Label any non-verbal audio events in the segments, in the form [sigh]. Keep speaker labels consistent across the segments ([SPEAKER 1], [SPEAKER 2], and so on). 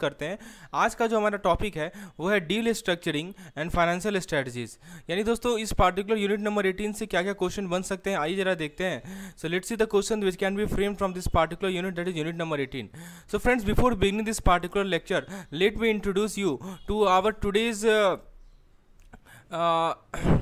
[SPEAKER 1] करते हैं आज का जो हमारा टॉपिक है वो है deal structuring and financial strategies यानी दोस्तों इस पार्टिकुलर यूनिट नंबर 18 से क्या क्या क्वेश्चन बन सकते हैं आइए जरा देखते हैं so let see the question which can be frame from this particular unit that is unit number 18 so friends before beginning this particular lecture let me introduce you to our today's Uh, [clears throat]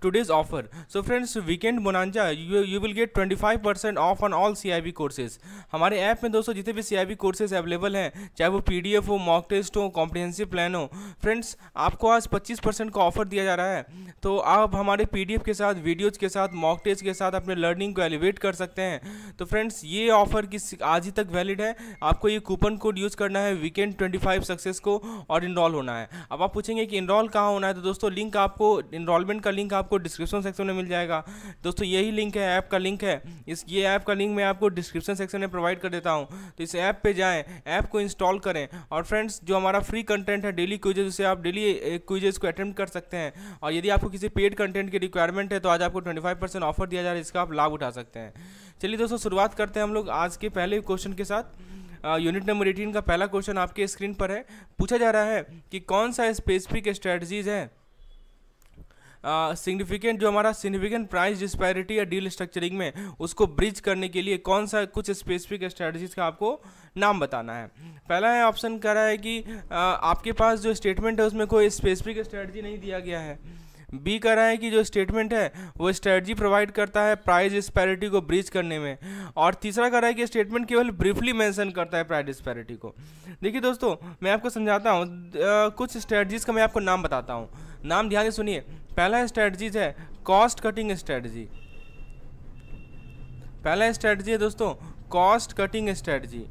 [SPEAKER 1] today's offer so friends weekend bonanza you, you will get 25% off on all CIB courses हमारे app में दोस्तों जितने भी CIB courses available हैं चाहे वो PDF हो mock test हो कॉम्प्रिहेंसिव प्लान हो फ्रेंड्स आपको आज 25% का ऑफर दिया जा रहा है तो आप हमारे पीडीएफ के साथ वीडियोज के साथ मॉक टेस्ट के साथ अपने लर्निंग को एलिवेट कर सकते हैं तो फ्रेंड्स ये ऑफर किस आज ही तक वैलिड है आपको ये कूपन कोड यूज़ करना है वीकेंड ट्वेंटी सक्सेस को और इनरॉल होना है अब आप पूछेंगे कि इनरॉल कहाँ होना है तो दोस्तों लिंक आप आपको इनरोलमेंट का लिंक आपको डिस्क्रिप्शन सेक्शन में मिल जाएगा दोस्तों यही लिंक है ऐप का लिंक है इस ये ऐप का लिंक मैं आपको डिस्क्रिप्शन सेक्शन में प्रोवाइड कर देता हूँ तो इस ऐप पर जाएँ ऐप को इंस्टॉल करें और फ्रेंड्स जो हमारा फ्री कंटेंट है डेली क्विजेज उसे आप डेली क्विजेज को अटेम्प्ट कर सकते हैं और यदि आपको किसी पेड कंटेंट की रिक्वायरमेंट है तो आज आपको ट्वेंटी फाइव परसेंट ऑफर दिया जा रहा है इसका आप लाभ उठा सकते हैं चलिए दोस्तों शुरुआत करते हैं हम लोग आज के पहले क्वेश्चन के साथ यूनिट नंबर एटीन का पहला क्वेश्चन आपके स्क्रीन पर है पूछा जा रहा है कि कौन सा स्पेसिफिक स्ट्रेटजीज है सिग्निफिकेंट जो हमारा सिग्निफिकेंट प्राइस डिस्पैरिटी या डील स्ट्रक्चरिंग में उसको ब्रिज करने के लिए कौन सा कुछ स्पेसिफिक स्ट्रेटजीज का आपको नाम बताना है पहला है ऑप्शन कह रहा है कि आ, आपके पास जो स्टेटमेंट है उसमें कोई स्पेसिफिक स्ट्रेटजी नहीं दिया गया है बी कह रहा है कि जो स्टेटमेंट है वो स्ट्रेटजी प्रोवाइड करता है प्राइस डिस्पैरिटी को ब्रीच करने में और तीसरा कह रहा है कि स्टेटमेंट केवल ब्रीफली मेंशन करता है प्राइस डिस्पैरिटी को देखिए दोस्तों मैं आपको समझाता हूँ कुछ स्ट्रेटजीज़ का मैं आपको नाम बताता हूँ नाम ध्यान से सुनिए पहला स्ट्रेटजीज है कॉस्ट कटिंग स्ट्रेटजी पहला स्ट्रेटजी है दोस्तों कॉस्ट कटिंग स्ट्रेटजी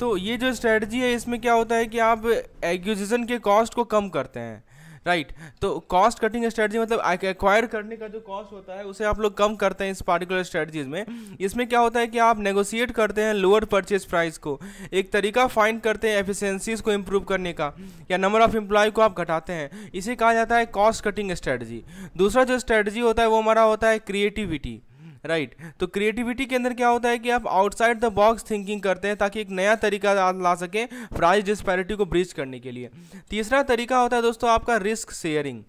[SPEAKER 1] तो ये जो स्ट्रेटजी है इसमें क्या होता है कि आप एग्जिशन के कॉस्ट को कम करते हैं राइट तो कॉस्ट कटिंग स्ट्रेटजी मतलब एक्वायर करने का जो कॉस्ट होता है उसे आप लोग कम करते हैं इस पार्टिकुलर स्ट्रेटजीज में इसमें क्या होता है कि आप नेगोशिएट करते हैं लोअर परचेज प्राइस को एक तरीका फाइंड करते हैं एफिशिएंसीज को इम्प्रूव करने का या नंबर ऑफ एम्प्लॉय को आप घटाते हैं इसे कहा जाता है कॉस्ट कटिंग स्ट्रेटजी दूसरा जो स्ट्रेटजी होता है वो हमारा होता है क्रिएटिविटी राइट तो क्रिएटिविटी के अंदर क्या होता है कि आप आउटसाइड द बॉक्स थिंकिंग करते हैं ताकि एक नया तरीका ला सकें प्राइस डिस्पैरिटी को ब्रीच करने के लिए तीसरा तरीका होता है दोस्तों आपका रिस्क शेयरिंग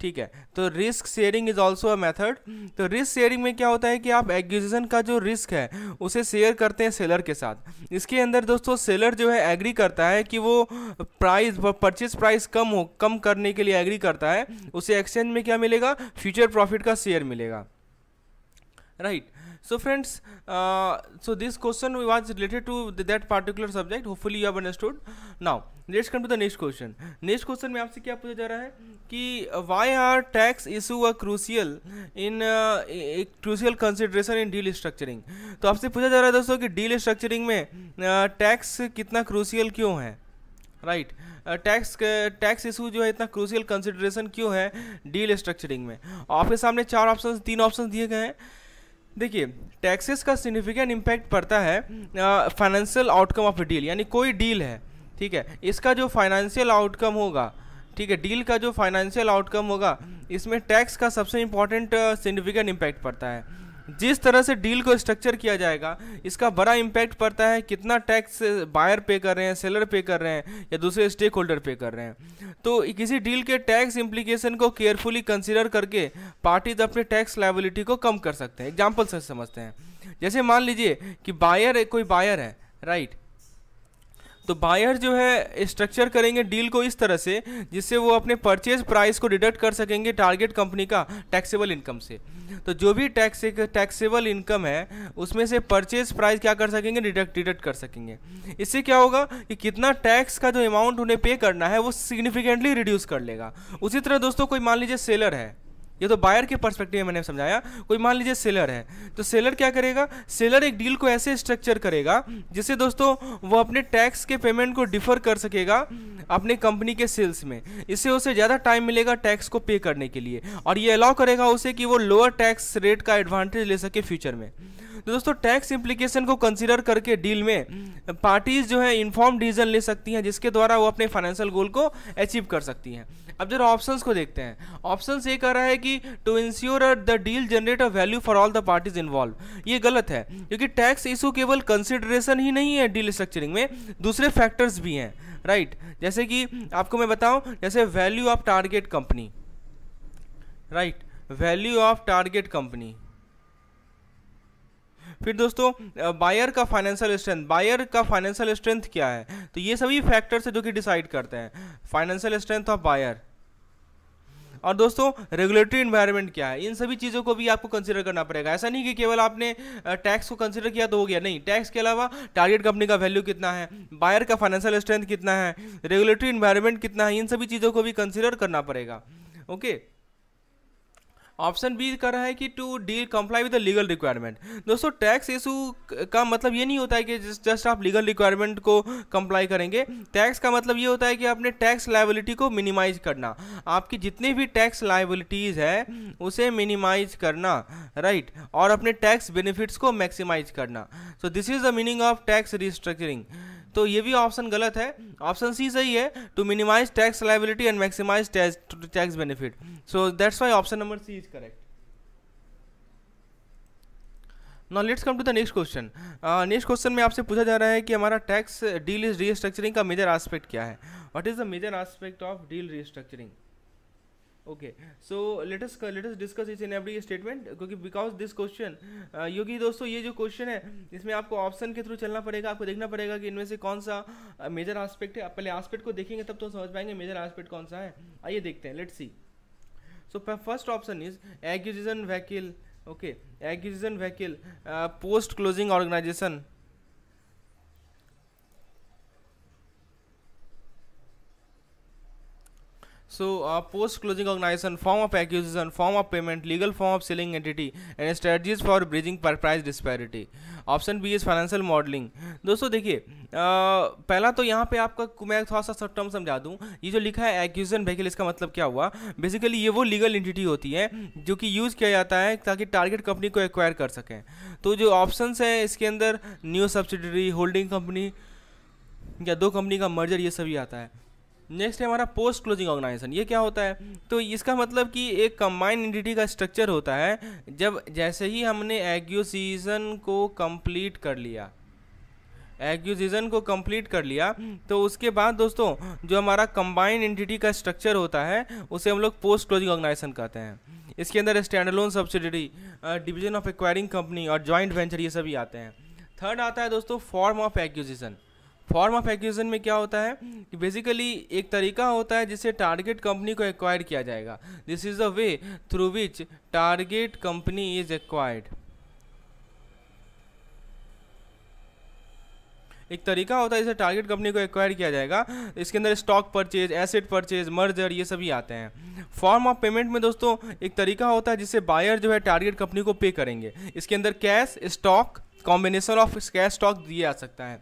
[SPEAKER 1] ठीक है तो risk sharing is also a method तो रिस्क शेयरिंग में क्या होता है कि आप एग्जीक्यूशन का जो रिस्क है उसे शेयर करते हैं सेलर के साथ इसके अंदर दोस्तों सेलर जो है एग्री करता है कि वो प्राइस परचेज प्राइस कम हो कम करने के लिए एग्री करता है उसे एक्सचेंज में क्या मिलेगा फ्यूचर प्रॉफिट का शेयर मिलेगा right so friends uh, so this question was related to th that particular subject hopefully you have understood now let's come to the next question next question में आपसे क्या पूछा जा रहा है कि why are tax issue a crucial in uh, crucial consideration in deal structuring तो आपसे पूछा जा रहा है दोस्तों कि deal structuring में टैक्स uh, कितना क्रूसियल क्यों है राइट टैक्स टैक्स इशू जो है इतना क्रूसियल कंसिडरेशन क्यों है डील स्ट्रक्चरिंग में आपके सामने चार ऑप्शन तीन ऑप्शन दिए गए हैं देखिए टैक्सेस का सिग्निफिकेंट इम्पैक्ट पड़ता है फाइनेंशियल आउटकम ऑफ डील यानी कोई डील है ठीक है इसका जो फाइनेंशियल आउटकम होगा ठीक है डील का जो फाइनेंशियल आउटकम होगा इसमें टैक्स का सबसे इम्पॉर्टेंट सिग्निफिकेंट इम्पैक्ट पड़ता है जिस तरह से डील को स्ट्रक्चर किया जाएगा इसका बड़ा इम्पैक्ट पड़ता है कितना टैक्स बायर पे कर रहे हैं सेलर पे कर रहे हैं या दूसरे स्टेक होल्डर पे कर रहे हैं तो किसी डील के टैक्स इम्प्लीकेशन को केयरफुली कंसिडर करके पार्टीज अपने टैक्स लाइबिलिटी को कम कर सकते हैं एग्जाम्पल से समझते हैं जैसे मान लीजिए कि बायर कोई बायर है राइट तो बायर जो है स्ट्रक्चर करेंगे डील को इस तरह से जिससे वो अपने परचेज प्राइस को डिडक्ट कर सकेंगे टारगेट कंपनी का टैक्सेबल इनकम से तो जो भी टैक्स टैक्सेबल इनकम है उसमें से परचेज प्राइस क्या कर सकेंगे डिडक्ट डिडक्ट कर सकेंगे इससे क्या होगा कि कितना टैक्स का जो अमाउंट उन्हें पे करना है वो सिग्निफिकेंटली रिड्यूस कर लेगा उसी तरह दोस्तों कोई मान लीजिए सेलर है ये तो बायर के पर्सपेक्टिव में मैंने समझाया कोई मान लीजिए सेलर है तो सेलर क्या करेगा सेलर एक डील को ऐसे स्ट्रक्चर करेगा जिससे दोस्तों वो अपने टैक्स के पेमेंट को डिफर कर सकेगा अपने कंपनी के सेल्स में इससे उसे ज़्यादा टाइम मिलेगा टैक्स को पे करने के लिए और ये अलाउ करेगा उसे कि वो लोअर टैक्स रेट का एडवांटेज ले सके फ्यूचर में तो दोस्तों टैक्स इम्प्लीकेशन को कंसिडर करके डील में पार्टीज जो है इन्फॉर्म डिसीजन ले सकती हैं जिसके द्वारा वो अपने फाइनेंशियल गोल को अचीव कर सकती हैं अब जरा ऑप्शन को देखते हैं ऑप्शन ये कह रहा है कि to ensure the deal generate a value for all the parties involve ये गलत है क्योंकि टैक्स इशू केवल कंसिडरेशन ही नहीं है डील स्ट्रक्चरिंग में दूसरे फैक्टर्स भी हैं राइट right? जैसे कि आपको मैं बताऊं जैसे value of target company right value of target company फिर दोस्तों बायर का फाइनेंशियल स्ट्रेंथ बायर का फाइनेंशियल स्ट्रेंथ क्या है तो ये सभी फैक्टर्स है जो कि डिसाइड करते हैं फाइनेंशियल स्ट्रेंथ ऑफ बायर और दोस्तों रेगुलेटरी इन्वायरमेंट क्या है इन सभी चीज़ों को भी आपको कंसिडर करना पड़ेगा ऐसा नहीं कि केवल आपने टैक्स को कंसिडर किया तो हो गया नहीं टैक्स के अलावा टारगेट कंपनी का वैल्यू कितना है बायर का फाइनेंशियल स्ट्रेंथ कितना है रेगुलेटरी इन्वायरमेंट कितना है इन सभी चीज़ों को भी कंसिडर करना पड़ेगा ओके okay? ऑप्शन बी कर रहा है कि to deal comply with the legal requirement दोस्तों टैक्स इशू का मतलब ये नहीं होता है कि जस्ट आप लीगल रिक्वायरमेंट को कंप्लाई करेंगे टैक्स का मतलब ये होता है कि आपने टैक्स लाइबिलिटी को मिनिमाइज करना आपकी जितनी भी टैक्स लाइबिलिटीज़ है उसे मिनिमाइज करना राइट right? और अपने टैक्स बेनिफिट्स को मैक्सिमाइज करना so this is the meaning of tax restructuring तो ये भी ऑप्शन गलत है ऑप्शन सी सही है to minimise tax liability and maximise tax benefit so that's why option number C is correct now let's come to the next question next question में आपसे पूछा जा रहा है कि हमारा टैक्स डील इज रीस्ट्रक्चरिंग का मेजर आस्पेक्ट क्या है what is the major aspect of deal restructuring okay so let's let's discuss each in every statement क्योंकि बिकॉज दिस क्वेश्चन योगी दोस्तों ये जो क्वेश्चन है इसमें आपको ऑप्शन के थ्रू चलना पड़ेगा आपको देखना पड़ेगा कि इनमें से कौन सा मेजर uh, आस्पेक्ट है पहले आस्पेक्ट को देखेंगे तब तो समझ पाएंगे मेजर आस्पेक्ट कौन सा है आइए देखते हैं let's see so first option is acquisition vehicle okay acquisition vehicle post closing organisation So uh, post-closing organization, form of acquisition, form of payment, legal form of selling entity, and strategies for bridging price disparity. Option B is financial modelling दोस्तों देखिए पहला तो यहाँ पे आपका मैं थोड़ा सा शॉर्ट टर्म समझा दूँ ये जो लिखा है एक्यूजन व्हीकल इसका मतलब क्या हुआ बेसिकली ये वो लीगल एंटिटी होती है जो कि यूज़ किया जाता है ताकि टारगेट कंपनी को एक्वायर कर सकें तो जो ऑप्शन हैं इसके अंदर न्यू सब्सिडरी होल्डिंग कंपनी या दो कंपनी का मर्जर ये सभी आता है नेक्स्ट है हमारा पोस्ट क्लोजिंग ऑर्गेनाइजेशन ये क्या होता है तो इसका मतलब कि एक कंबाइंड एंटिटी का स्ट्रक्चर होता है जब जैसे ही हमने एग्यूसीजन को कंप्लीट कर लिया एग्यूजीजन को कंप्लीट कर लिया तो उसके बाद दोस्तों जो हमारा कंबाइंड एंटिटी का स्ट्रक्चर होता है उसे हम लोग पोस्ट क्लोजिंग ऑर्गेनाइजेशन कहते हैं इसके अंदर standalone subsidiary division of acquiring company और जॉइंट वेंचर ये सभी आते हैं थर्ड आता है दोस्तों form of acquisition form of acquisition में क्या होता है कि बेसिकली एक तरीका होता है जिससे टारगेट कंपनी को एक्वायर किया जाएगा this is the way through which target company is acquired एक तरीका होता है जिसे टारगेट कंपनी को एक्वायर किया जाएगा इसके अंदर stock purchase asset purchase merger ये सभी आते हैं फॉर्म ऑफ पेमेंट में दोस्तों एक तरीका होता है जिससे बायर जो है टारगेट कंपनी को पे करेंगे इसके अंदर cash stock combination of cash stock दिया जा सकता है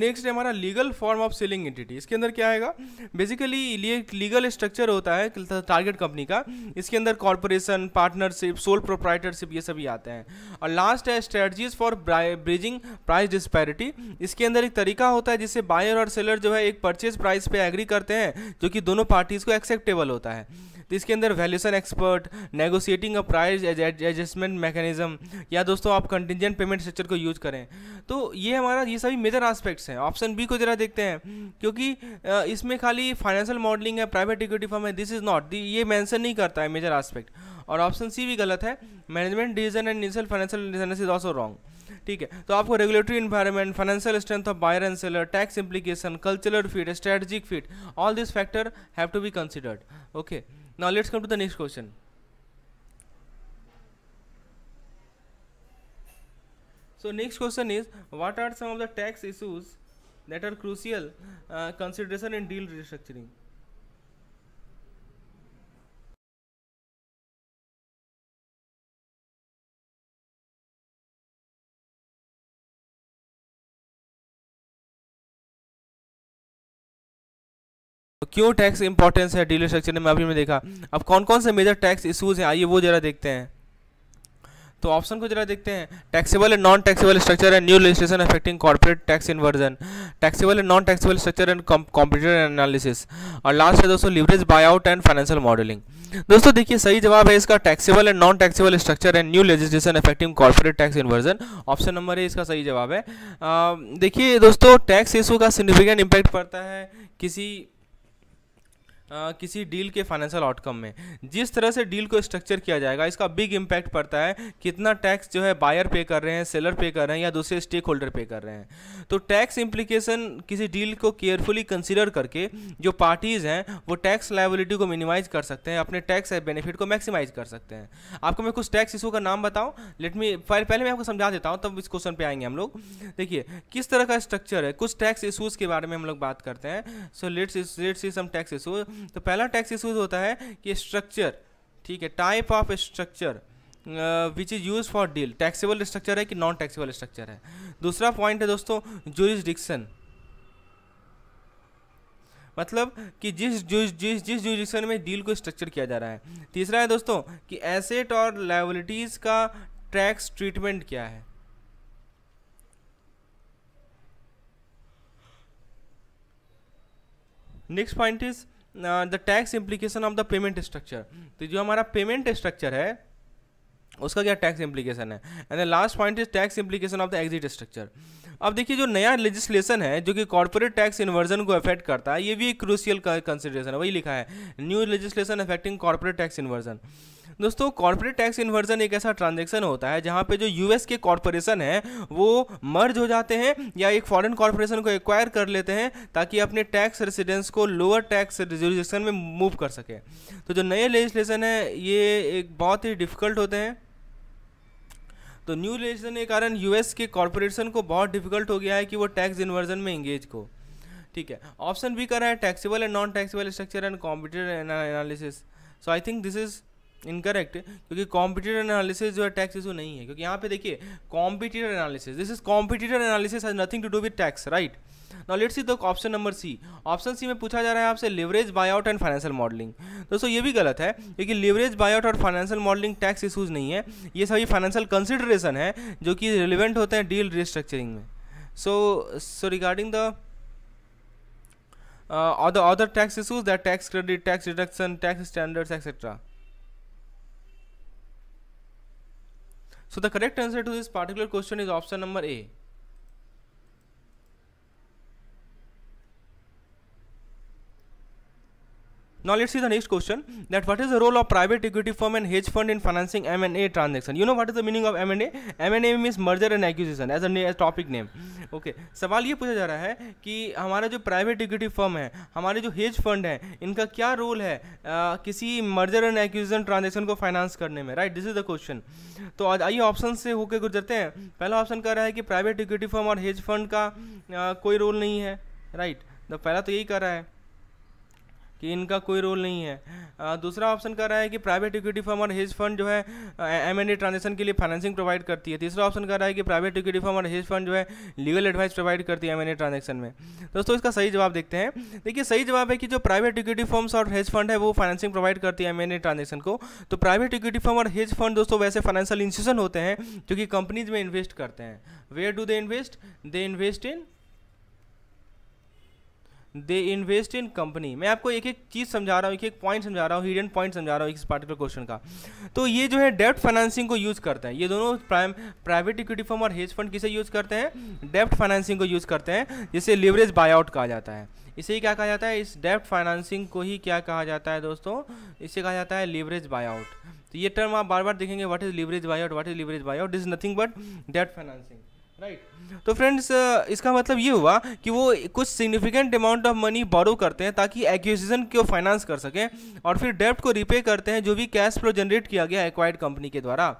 [SPEAKER 1] नेक्स्ट है हमारा legal form of selling entity इसके अंदर क्या आएगा बेसिकली ये लीगल स्ट्रक्चर होता है टारगेट कंपनी का इसके अंदर कॉरपोरेशन पार्टनरशिप सोल प्रोप्राइटरशिप ये सभी आते हैं और लास्ट है strategies for bridging price disparity इसके अंदर एक तरीका होता है जिससे बायर और सेलर जो है एक परचेज प्राइस पर एग्री करते हैं जो कि दोनों पार्टीज़ को एक्सेप्टेबल होता है तो इसके अंदर valuation expert negotiating a price adjustment mechanism या दोस्तों आप कंटिजेंट पेमेंट स्ट्रक्चर को यूज करें तो ये हमारा ये सभी मेजर आस्पेक्ट प्रोजेक्ट्स हैं ऑप्शन बी को जरा देखते हैं क्योंकि इसमें खाली फाइनेंशियल मॉडलिंग है प्राइवेट इक्विटी फॉर्म है दिस इज नॉट ये मेंशन नहीं करता है मेजर एस्पेक्ट और ऑप्शन सी भी गलत है management decision and initial financial is also wrong ठीक है तो आपको regulatory environment financial strength of buyer and seller tax implication cultural fit strategic fit all this factor have to be considered okay now let's come to the next question so next question is what are some of the tax issues that are crucial consideration in deal restructuring क्यों tax importance है deal structure ने अभी में देखा अब कौन कौन से मेजर टैक्स इशूज हैं आइए वो जरा देखते हैं तो ऑप्शन को जरा देखते हैं taxable and non taxable structure and new legislation affecting corporate tax inversion taxable and non taxable structure and computer analysis और लास्ट है दोस्तों leverage out and financial modelling दोस्तों देखिए सही जवाब है इसका taxable and non taxable structure and new legislation affecting corporate tax inversion option number A इसका सही जवाब है देखिए दोस्तों टैक्स इशू का सिग्निफिकेंट इम्पैक्ट पड़ता है किसी किसी डील के फाइनेंशियल आउटकम में जिस तरह से डील को स्ट्रक्चर किया जाएगा इसका बिग इम्पैक्ट पड़ता है कितना टैक्स जो है बायर पे कर रहे हैं सेलर पे कर रहे हैं या दूसरे स्टेक होल्डर पे कर रहे हैं तो टैक्स इम्प्लीकेशन किसी डील को केयरफुली कंसिडर करके जो पार्टीज़ हैं वो टैक्स लाइबिलिटी को मिनिमाइज कर सकते हैं अपने टैक्स बेनिफिट को मैक्सिमाइज कर सकते हैं आपको मैं कुछ टैक्स इशू का नाम बताऊँ लेट मी पहले मैं आपको समझा देता हूँ तब इस क्वेश्चन पर आएंगे हम लोग देखिए किस तरह का स्ट्रक्चर है कुछ टैक्स इशूज़ के बारे में हम लोग बात करते हैं so let's let's see some tax issue तो पहला टैक्स इशूज होता है कि स्ट्रक्चर ठीक है type of structure which is use for deal taxable structure है कि नॉन टैक्सेबल स्ट्रक्चर है दूसरा पॉइंट है दोस्तों जुरिस्डिक्शन मतलब कि जिस जिस जिस जिस में डील को स्ट्रक्चर किया जा रहा है तीसरा है दोस्तों कि एसेट और लाइबिलिटीज़ का टैक्स ट्रीटमेंट क्या है next point is the tax implication of the payment structure तो जो हमारा पेमेंट स्ट्रक्चर है उसका क्या टैक्स इम्प्लीकेशन है and the last point is tax implication of the exit structure अब देखिए जो नया लेजिस्लेशन है जो कि कॉर्पोरेट टैक्स इन्वर्जन को अफेक्ट करता है ये भी एक क्रूशियल कंसिडरेशन है वही लिखा है new legislation affecting corporate tax inversion दोस्तों कॉर्पोरेट टैक्स इन्वर्जन एक ऐसा ट्रांजेक्शन होता है जहाँ पे जो यूएस के कॉरपोरेशन है वो मर्ज हो जाते हैं या एक फॉरेन कॉरपोरेशन को एक्वायर कर लेते हैं ताकि अपने टैक्स रेसिडेंस को लोअर टैक्स रिजोल्यूशन में मूव कर सके तो जो नए लेजिस्लेशन है ये एक बहुत ही डिफिकल्ट होते हैं तो न्यू लेजिस्लेशन के कारण यूएस के कॉरपोरेशन को बहुत डिफिकल्ट हो गया है कि वो टैक्स इन्वर्जन में इंगेज को ठीक है ऑप्शन बी कर रहा है taxable and non taxable structure and competitive analysis so I think this is incorrect क्योंकि कॉम्पिटिटर एनालिसिस जो है टैक्स इशू नहीं है क्योंकि यहाँ पे देखिए competitor analysis this is competitor analysis has nothing to do with tax right now let's see the option number C option C में पूछा जा रहा है आपसे leverage out and financial modelling दोस्तों ये भी गलत है क्योंकि लेवरेज आउट और फाइनेंशियल मॉडलिंग टैक्स इशूज नहीं है ये सभी फाइनेंशियल कंसिडरेशन है जो कि रिलेवेंट होते हैं डील रिस्ट्रक्चरिंग में so so regarding the uh, other other tax issues that tax credit tax deduction tax standards etc So the correct answer to this particular question is option number A. Now let's see the next question that what is the role of private equity firm and hedge fund in financing M&A transaction? You know what is the meaning of M&A? M&A means merger and acquisition as a, as topic name. Okay okay. सवाल ये पूछा जा रहा है कि हमारा जो private equity firm है हमारे जो हेज फंड है इनका क्या रोल है आ, किसी मर्जर एंड एक्विजिशन ट्रांजेक्शन को फाइनेंस करने में right this is the question तो आज आइए ऑप्शन से होकर गुजरते हैं पहला ऑप्शन कह रहा है कि प्राइवेट इक्विटी फर्म और हेज फंड का आ, कोई रोल नहीं है राइट right. तो पहला तो यही कह रहा है कि इनका कोई रोल नहीं है आ, दूसरा ऑप्शन कह रहा है कि प्राइवेट इक्विटी फर्म और हेज फंड जो है एम एंड ए ट्रांजेक्शन के लिए फाइनेंसिंग प्रोवाइड करती है तीसरा ऑप्शन कह रहा है कि प्राइवेट इक्विटी फर्म और हेज फंड जो है लीगल एडवाइस प्रोवाइड करती है एम एंड ए ट्रांजेक्शन में दोस्तों इसका सही जवाब देखते हैं देखिए सही जवाब है कि जो प्राइवेट इक्विटी फर्म्स और हेज फंड है वो फाइनेंसिंग प्रोवाइड करती है एम एंड ए ट्रांजेक्शन को तो प्राइवेट इक्विटी फर्म और हेज फंड दोस्तों वैसे फाइनेंशियल इंस्टीट्यूशन होते हैं जो कि कंपनीज में इन्वेस्ट करते हैं where do they invest they invest in they invest in company मैं आपको एक एक चीज़ समझा रहा हूँ एक एक पॉइंट समझा रहा हूँ हिडन पॉइंट समझा रहा हूँ इस पार्टिकुलर क्वेश्चन का तो ये जो है डेप्ट फाइनेंसिंग को यूज़ करते हैं ये दोनों प्राइम प्राइवेट इक्विटी फर्म और हेज फंड किसे यूज़ करते हैं डेप्ट फाइनेंसिंग को यूज़ करते हैं जिसे लिवरेज बाय आउट कहा जाता है इसे ही क्या कहा जाता है इस डेप्ट फाइनेंसिंग को ही क्या कहा जाता है दोस्तों इसे कहा जाता है लिवरेज आउट तो ये टर्म आप बार बार देखेंगे what is leverage buy out what is leverage buy out is nothing but डेप्ट फाइनेंसिंग राइट तो फ्रेंड्स uh, इसका मतलब ये हुआ कि वो कुछ significant amount of money borrow करते हैं ताकि एक्विजिशन को फाइनेंस कर सकें और फिर डेप्ट को रिपे करते हैं जो भी कैश फ्लो जनरेट किया गया एक्वायर्ड कंपनी के द्वारा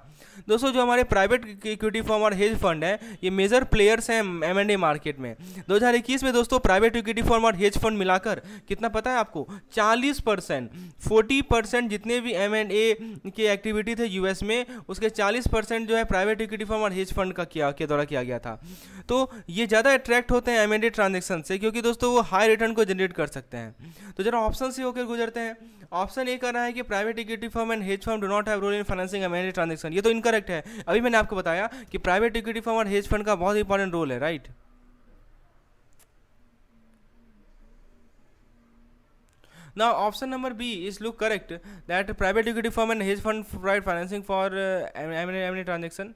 [SPEAKER 1] दोस्तों जो हमारे प्राइवेट इक्विटी फॉर्म और हेज फंड है ये मेजर प्लेयर्स हैं एम एंड ए मार्केट में दो हजार इक्कीस में दोस्तों प्राइवेट इक्विटी फॉर्म और हेज फंड मिलाकर कितना पता है आपको चालीस परसेंट फोर्टी परसेंट जितने भी एम एंड ए के एक्टिविटी थे यूएस में उसके चालीस परसेंट जो है प्राइवेट इक्विटी फॉर्म और हेज फंड का किया के द्वारा किया गया गया था तो ये ज़्यादा अट्रैक्ट होते हैं एम ट्रांजेक्शन से क्योंकि दोस्तों वो हाई रिटर्न को जनरेट कर सकते हैं तो जरा ऑप्शन से होकर गुजरते हैं ऑप्शन ए कर रहा है कि private equity firm and hedge firm do not have role in financing M transaction ये तो इनकरेक्ट है अभी मैंने आपको बताया कि प्राइवेट इक्विटी फर्म और हेज फंड का बहुत इंपॉर्टेंट रोल है राइट ना option number B is look correct that private equity firm and hedge fund provide financing for M M&A transaction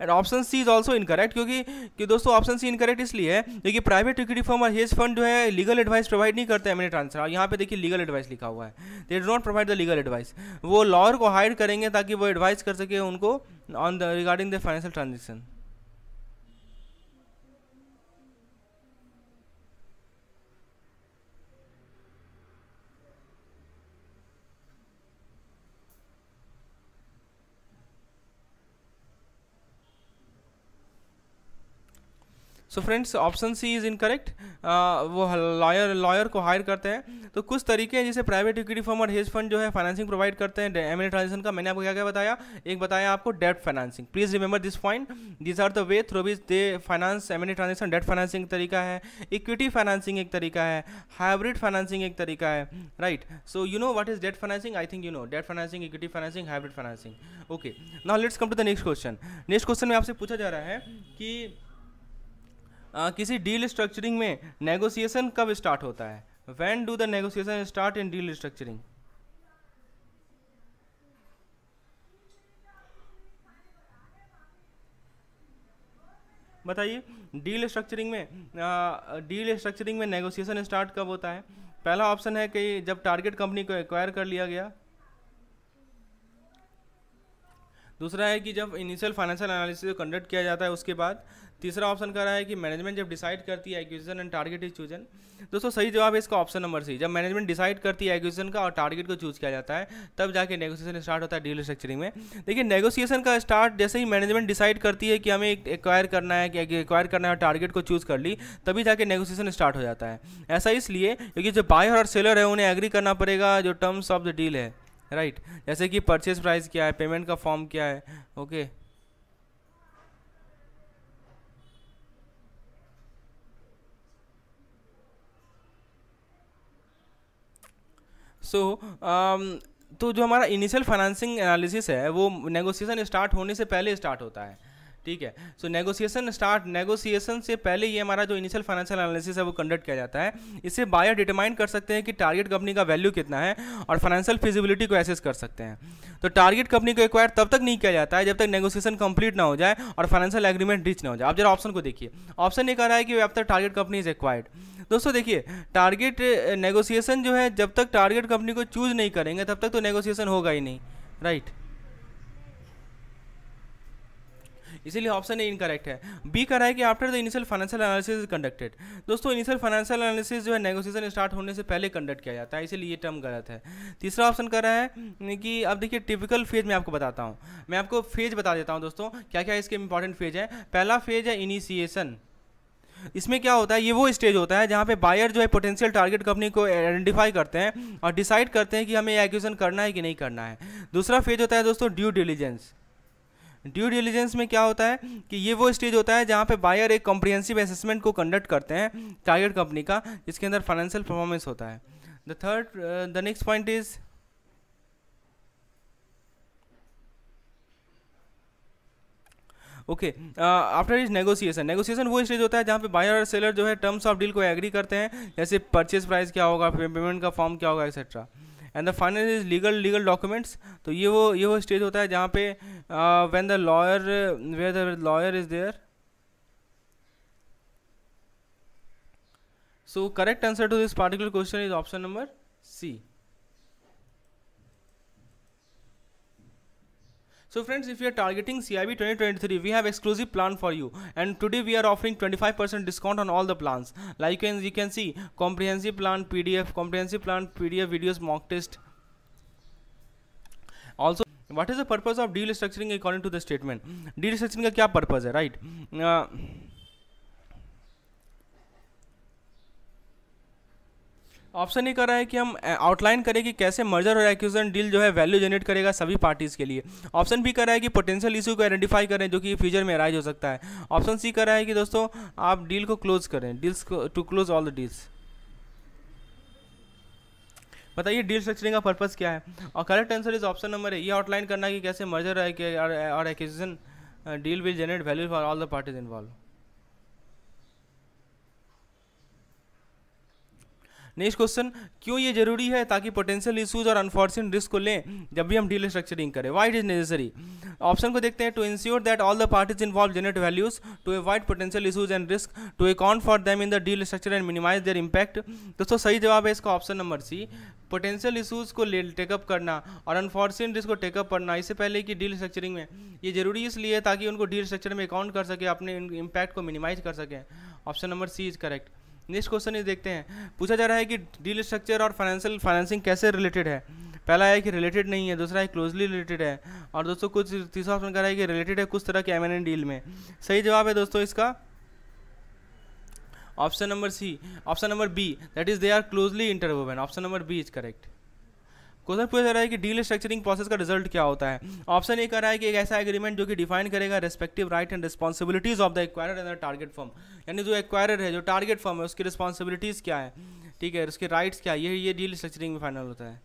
[SPEAKER 1] and option C is also incorrect क्योंकि कि दोस्तों option सी incorrect इसलिए है क्योंकि प्राइवेट इक्विटी फॉर्म और hedge fund जो है legal advice provide नहीं करते हैं मैंने ट्रांसफर यहाँ पे देखिए लीगल एडवाइस लिखा हुआ है they do not provide the legal advice वो लॉयर को हायर करेंगे ताकि वो एडवाइस कर सके उनको on the regarding the financial transaction so friends option C is incorrect वो लॉयर लॉयर को हायर करते हैं तो कुछ तरीके हैं जैसे प्राइवेट इक्विटी फर्म और हेज फंड जो है फाइनेंसिंग प्रोवाइड करते हैं एम ट्रांजेक्शन का मैंने आपको क्या क्या बताया एक बताया आपको debt financing please remember this point this are the way through which they finance M transaction debt financing तरीका है इक्विटी फाइनेंसिंग एक तरीका है हाइब्रिड फाइनेंसिंग एक तरीका है right so you know what is debt financing I think you know debt financing equity financing hybrid financing okay now let's come to the next question next question में आपसे पूछा जा रहा है कि आ, किसी डील स्ट्रक्चरिंग में नेगोशिएशन कब स्टार्ट होता है when do the negotiation start in deal structuring बताइए डील स्ट्रक्चरिंग में डील स्ट्रक्चरिंग में नेगोशिएशन स्टार्ट कब होता है पहला ऑप्शन है कि जब टारगेट कंपनी को एक्वायर कर लिया गया दूसरा है कि जब इनिशियल फाइनेंशियल एनालिसिस कंडक्ट किया जाता है उसके बाद तीसरा ऑप्शन कह रहा है कि मैनेजमेंट जब डिसाइड करती है acquisition and target is chosen दोस्तों सही जवाब है इसका ऑप्शन नंबर सी जब मैनेजमेंट डिसाइड करती है एक्विजन का और टारगेट को चूज किया जाता है तब जाके नेगोशिएशन स्टार्ट होता है डील स्ट्रक्चरिंग में देखिए नेगोशिएशन का स्टार्ट जैसे ही मैनेजमेंट डिसाइड करती है कि हमें एक्वायर करना है कि एक्वायर करना है और टारगेट को चूज कर ली तभी जाके नेगोशिएशन स्टार्ट हो जाता है ऐसा इसलिए क्योंकि जो बायर और सेलर है उन्हें एग्री करना पड़ेगा जो टर्म्स ऑफ द डील है राइट right. जैसे कि परचेज प्राइस क्या है पेमेंट का फॉर्म क्या है okay okay. So so, um, तो जो हमारा इनिशियल फाइनेंसिंग एनालिसिस है वो नेगोशिएशन स्टार्ट होने से पहले स्टार्ट होता है ठीक है सो नेगोशिएशन स्टार्ट नेगोशिएशन से पहले ये हमारा जो इनिशियल फाइनेंशियल एनालिसिस है वो कंडक्ट किया जाता है इससे बायर डिटरमाइन कर सकते हैं कि टारगेट कंपनी का वैल्यू कितना है और फाइनेंशियल फिजिबिलिटी को एसेस कर सकते हैं तो टारगेट कंपनी को एक्वायर तब तक नहीं किया जाता है जब तक नेगोशिएशन कंप्लीट ना हो जाए और फाइनेंशियल एग्रीमेंट रीच ना हो जाए आप जरा ऑप्शन को देखिए ऑप्शन ये कह रहा है कि अब तक टारगेट कंपनी इज एक्वायर्ड दोस्तों देखिए टारगेट नेगोशिएशन जो है जब तक टारगेट कंपनी को चूज नहीं करेंगे तब तक तो नेगोशिएशन होगा ही नहीं राइट इसीलिए ऑप्शन ए इनकरेक्ट है बी कर रहा है कि after the initial financial analysis conducted दोस्तों इनिशियल फाइनेंशियल एनालिसिस जो है नेगोशिएशन स्टार्ट होने से पहले कंडक्ट किया जाता है इसीलिए ये टर्म गलत है तीसरा ऑप्शन कर रहा है कि अब देखिए टिपिकल फेज मैं आपको बताता हूँ मैं आपको फेज बता देता हूँ दोस्तों क्या क्या इसके इंपॉर्टेंट फेज है पहला फेज है इनिशिएशन इसमें क्या होता है ये वो स्टेज होता है जहाँ पे बायर जो है पोटेंशियल टारगेट कंपनी को आइडेंटिफाई करते हैं और डिसाइड करते हैं कि हमें एक्विजन करना है कि नहीं करना है दूसरा फेज होता है दोस्तों ड्यू डिलीजेंस ड्यू डिलीजेंस में क्या होता है कि ये वो स्टेज होता है जहाँ पे बायर एक कॉम्प्रिहेंसिव असेसमेंट को कंडक्ट करते हैं टारगेट कंपनी का जिसके अंदर फाइनेंशियल परफॉर्मेंस होता है the third the next point is okay after is negotiation negotiation वो स्टेज होता है जहाँ पे बायर और सेलर जो है टर्म्स ऑफ डील को एग्री करते हैं जैसे परचेज प्राइस क्या होगा पेमेंट का फॉर्म क्या होगा etcetera and the final is legal legal documents तो ये वो ये वो स्टेज होता है जहाँ पे when the lawyer where the lawyer is there so correct answer to this particular question is option number C So friends, if you are targeting CIB 2023, we have exclusive plan for you. And today we are offering 25% discount on all the plans. Like you can, you can see comprehensive plan PDF, comprehensive plan PDF videos, mock test. Also, what is the purpose of deal structuring according to the statement? Deal structuring ka kya purpose hai, right? Uh, option ही कर रहा है कि हम outline करें कि कैसे merger और एक्यूजन डील जो है वैल्यू जनरेट करेगा सभी पार्टीज़ के लिए ऑप्शन भी कर रहा है कि पोटेंशियल इशू को आइडेंटिफाई करें जो कि फ्यूचर में अराइज हो सकता है ऑप्शन सी कर रहा है कि दोस्तों आप डील को क्लोज करें deals to close all the deals बताइए डील स्ट्रक्चरिंग का पर्पज़ क्या है और correct answer is option number है ये आउटलाइन करना है कि कैसे मर्जर और acquisition deal will generate value for all the parties involve next question क्यों ये जरूरी है ताकि पोटेंशियल इश्यूज और अनफॉर्चुनेट रिस्क को लें जब भी हम डील स्ट्रक्चरिंग करें why it is necessary option को देखते हैं to ensure that all the parties involve generate values to avoid potential issues and risk to account for them in the deal structure and minimise their impact दोस्तों सही जवाब है इसका option number C potential issues को ले take up करना और unfortunate risk को टेकअप करना इससे पहले कि डील स्ट्रक्चरिंग में ये जरूरी इसलिए ताकि उनको डील स्ट्रक्चर में अकाउंट कर सके अपने इम्पैक्ट को मिनिमाइज कर सकें option number C is correct next question ये देखते हैं पूछा जा रहा है कि डील स्ट्रक्चर और फाइनेंशियल फाइनेंसिंग कैसे रिलेटेड है पहला है कि रिलेटेड नहीं है दूसरा है क्लोजली रिलेटेड है और दोस्तों कुछ तीसरा ऑप्शन कह रहा है कि रिलेटेड है कुछ तरह के एम डील में सही जवाब है दोस्तों इसका option number C option number B that is they are closely interwoven option number B is correct question पूछा जा रहा है कि डील स्ट्रक्चरिंग प्रोसेस का रिजल्ट क्या होता है ऑप्शन ए कर रहा है कि एक ऐसा एग्रीमेंट जो कि डिफाइन करेगा respective right and responsibilities of the acquire and the target form यानी जो एक्वायर है जो टारगेट फॉर्म है उसकी रिस्पॉन्सिबिलिटीज़ क्या है ठीक है उसके राइट्स क्या है ये ये डील स्ट्रक्चरिंग में फाइनल होता है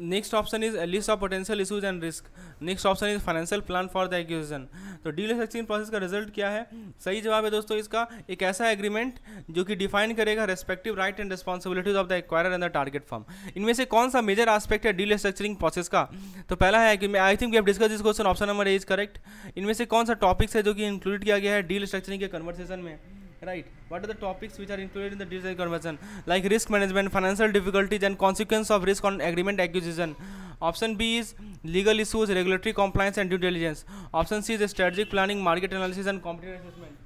[SPEAKER 1] next option is list of potential issues and risk next option is financial plan for the acquisition तो डील एक्सचेंज प्रोसेस का रिजल्ट क्या है सही जवाब है दोस्तों इसका एक ऐसा एग्रीमेंट जो कि डिफाइन करेगा respective right and responsibilities of the acquire and the target form इनमें से कौन सा मेजर आस्पेक्ट है डील स्ट्रक्चरिंग प्रोसेस का तो पहला है कि I think we have discuss this question option number A is correct इनमें से कौन सा टॉपिक्स है जो कि इंक्लूड किया गया है डील स्ट्रक्चरिंग के कन्वर्सेशन में right what are the topics which are included in the design convention like risk management financial difficulties and consequence of risk on agreement acquisition option b is legal issues regulatory compliance and due diligence option c is strategic planning market analysis and competitor assessment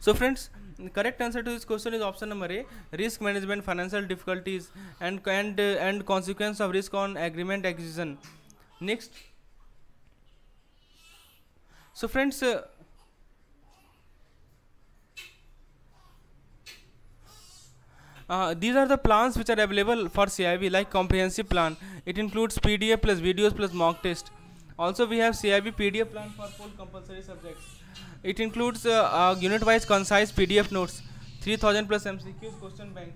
[SPEAKER 1] so friends correct answer to this question is option number a risk management financial difficulties and and uh, and consequence of risk on agreement acquisition next so friends uh, Uh, these are the plans which are available for CIB like comprehensive plan it includes PDF plus videos plus mock test also we have CIB PDF plan for full compulsory subjects it includes uh, uh, unit wise concise PDF notes 3000 plus MCQ question bank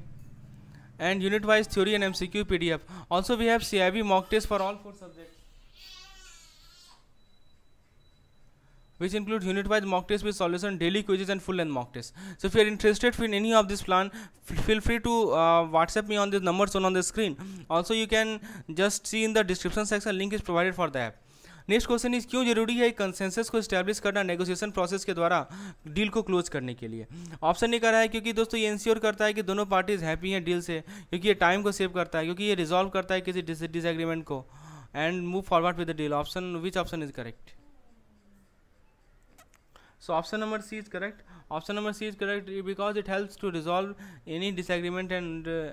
[SPEAKER 1] and unit wise theory and MCQ PDF also we have CIB mock test for all four subjects which includes unit-wise mock tests with solution, daily quizzes, and full-length mock tests. So if you are interested in any of this plan, feel free to uh, WhatsApp me on this number shown on the screen. Also, you can just see in the description section, link is provided for the app. Next question is क्यों जरूरी है consensus को establish करना negotiation process के द्वारा deal को close करने के लिए ऑप्शन ये रहा है क्योंकि दोस्तों ये इंश्योर करता है कि दोनों पार्टीज हैप्पी हैं डील से क्योंकि ये टाइम को सेव करता है क्योंकि ये रिजॉल्व करता है किसी डिसएग्रीमेंट को and move forward with the deal option which option is correct so option number c is correct option number c is correct because it helps to resolve any disagreement and uh,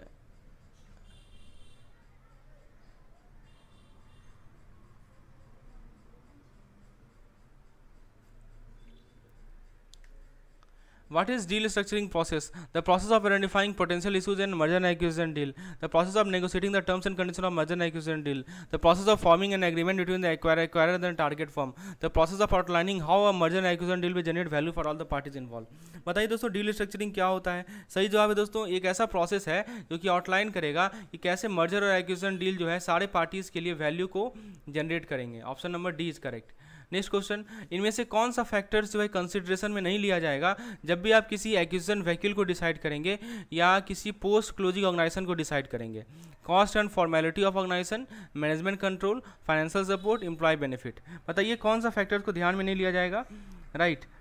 [SPEAKER 1] What is deal structuring process? The process of identifying potential issues and merger and acquisition deal. The process of negotiating the terms and conditions of merger and acquisition deal. The process of forming an agreement between the acquirer, acquirer and the target firm. The process of outlining how a merger and acquisition deal will generate value for all the parties involved. बताइए दोस्तों deal structuring क्या होता है सही जवाब है दोस्तों एक ऐसा प्रोसेस है जो कि आउटलाइन करेगा कि कैसे मर्जर और एक्विजिशन डील जो है सारे पार्टीज के लिए वैल्यू को जनरेट करेंगे option number D is correct next question इनमें से कौन सा फैक्टर्स जो है कंसिड्रेशन में नहीं लिया जाएगा जब भी आप किसी एक्विजिशन व्हीकिल को डिसाइड करेंगे या किसी पोस्ट क्लोजिंग ऑर्गेनाइजेशन को डिसाइड करेंगे cost and formality of organisation management control financial support employee benefit बताइए कौन सा फैक्टर को ध्यान में नहीं लिया जाएगा राइट right.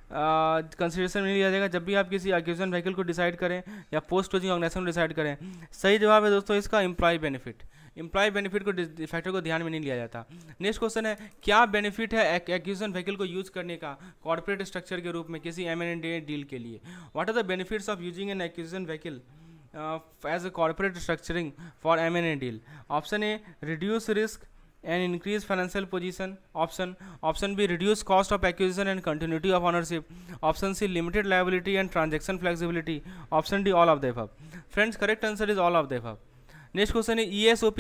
[SPEAKER 1] कंसिडरेशन uh, नहीं लिया जाएगा जब भी आप किसी एक्विजिशन व्हीकल को डिसाइड करें या पोस्ट क्लोजिंग ऑर्गेनाइजेशन को डिसाइड करें सही जवाब है दोस्तों इसका इम्प्लॉय बेनिफिट इंप्लॉय बेनिफिट को फैक्टर को ध्यान में नहीं लिया जाता नेक्स्ट क्वेश्चन है क्या बेनिफिट है एक्यूजन व्हीकल को यूज करने का कॉर्पोरेट स्ट्रक्चर के रूप में किसी एम एन डील के लिए what are the benefits of using an acquisition vehicle as a corporate structuring for M N deal option A reduce risk and increase financial position option option B reduce cost of acquisition and continuity of ownership option C limited liability and transaction flexibility option D all of them friends correct answer is all of them next question है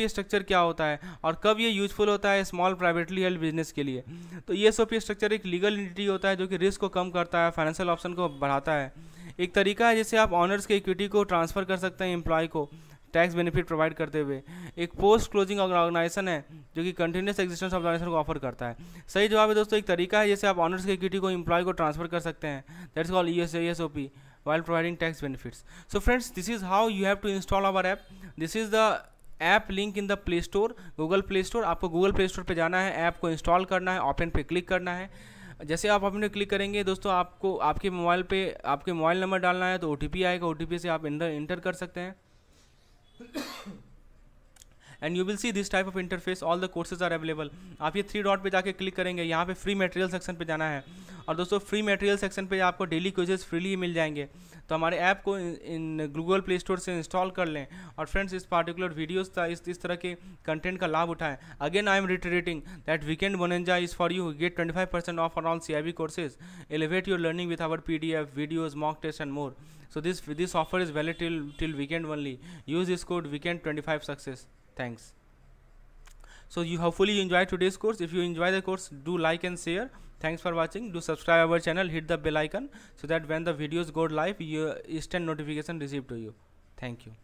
[SPEAKER 1] E structure क्या होता है और कब ये useful होता है small privately held business के लिए तो ई स्ट्रक्चर एक लीगल इंटिटी होता है जो कि रिस्क को कम करता है फाइनेंशियल ऑप्शन को बढ़ाता है एक तरीका है जिससे आप ऑनर्स के इक्विटी को ट्रांसफ़र कर सकते हैं एम्प्लॉय को टैक्स बेनिफिट प्रोवाइड करते हुए एक पोस्ट क्लोजिंग ऑर्गेनाइजेशन है जो कि कंटिन्यूस एग्जिस्टेंस ऑर्गेनाइजेशन को ऑफर करता है सही जवाब है दोस्तों एक तरीका है जैसे आप ऑनर्स की इक्विटी को इम्प्लॉय को ट्रांसफर कर सकते हैं that's call E S E S O P while providing tax benefits so friends this is how you have to install our app this is the app link in the play store Google play store आपको Google play store पर जाना है app को install करना है open पे click करना है जैसे आप अपने क्लिक करेंगे दोस्तों आपको आपके मोबाइल पे आपके मोबाइल नंबर डालना है तो ओ आएगा ओ से आप इंटर इंटर कर सकते हैं and you will see this type of interface all the courses are available आप ये थ्री डॉट पे जाके क्लिक करेंगे यहाँ पे फ्री मटेरियल सेक्शन पे जाना है और दोस्तों फ्री मटेरियल सेक्शन पे आपको डेली क्विजेज फ्रीली मिल जाएंगे तो हमारे ऐप को इन गूगल प्ले स्टोर से इंस्टॉल कर लें और फ्रेंड्स इस पार्टिकुलर वीडियोस का इस इस तरह के कंटेंट का लाभ उठाएं again I am reiterating that weekend bonanza is for you get 25% percent off on all C I courses elevate your learning with our P D F videos mock test and more so this this offer is valid till till weekend only use this code weekend twenty five success thanks so you hopefully enjoyed today's course if you enjoy the course do like and share thanks for watching do subscribe our channel hit the bell icon so that when the videos go live your instant notification received to you thank you